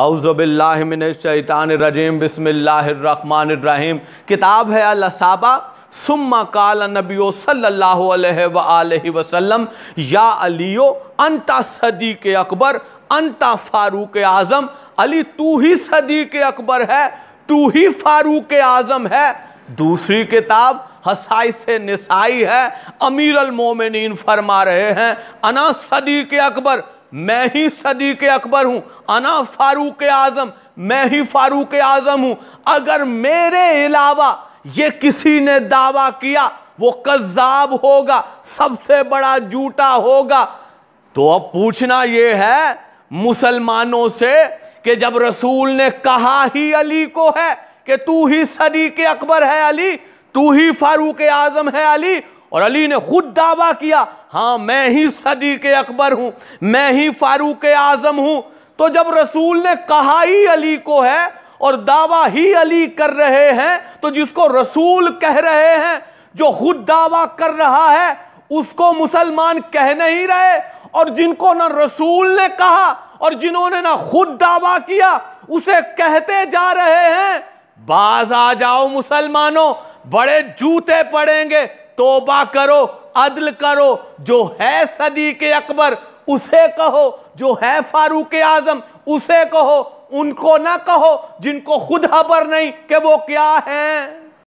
आउज़बिल्लाशैतानरजीम बसमिल्लाम किताब है अलसाबा सुम्मा काल नबी सल्लल्लाहु अलैहि वसल्लम या अलियो अंता सदी के अकबर अंता फारूक आज़म अली तू ही सदी के अकबर है तू ही फारूक आज़म है दूसरी किताब हसाई से निसाई है अमीर अलमोमिन फरमा रहे हैं अना सदी के अकबर मैं ही सदी के अकबर हूँ अना फारूक आज़म मैं ही फारूक आज़म हूँ अगर मेरे अलावा ये किसी ने दावा किया वो कज़ाब होगा सबसे बड़ा जूटा होगा तो अब पूछना ये है मुसलमानों से कि जब रसूल ने कहा ही अली को है कि तू ही सदी के अकबर है अली तू ही फारूक आज़म है अली और अली ने खुद दावा किया हाँ मैं ही सदी के अकबर हूँ मैं ही फारूक आज़म हूँ तो जब रसूल ने कहा ही अली को है और दावा ही अली कर रहे हैं तो जिसको रसूल कह रहे हैं जो खुद दावा कर रहा है उसको मुसलमान कह नहीं रहे और जिनको ना रसूल ने कहा और जिन्होंने ना खुद दावा किया उसे कहते जा रहे हैं बाज आ जाओ मुसलमानों बड़े जूते पड़ेंगे तोबा करो अदल करो जो है सदी के अकबर उसे कहो जो है फारूक आजम उसे कहो उनको ना कहो जिनको खुद खबर नहीं कि वो क्या हैं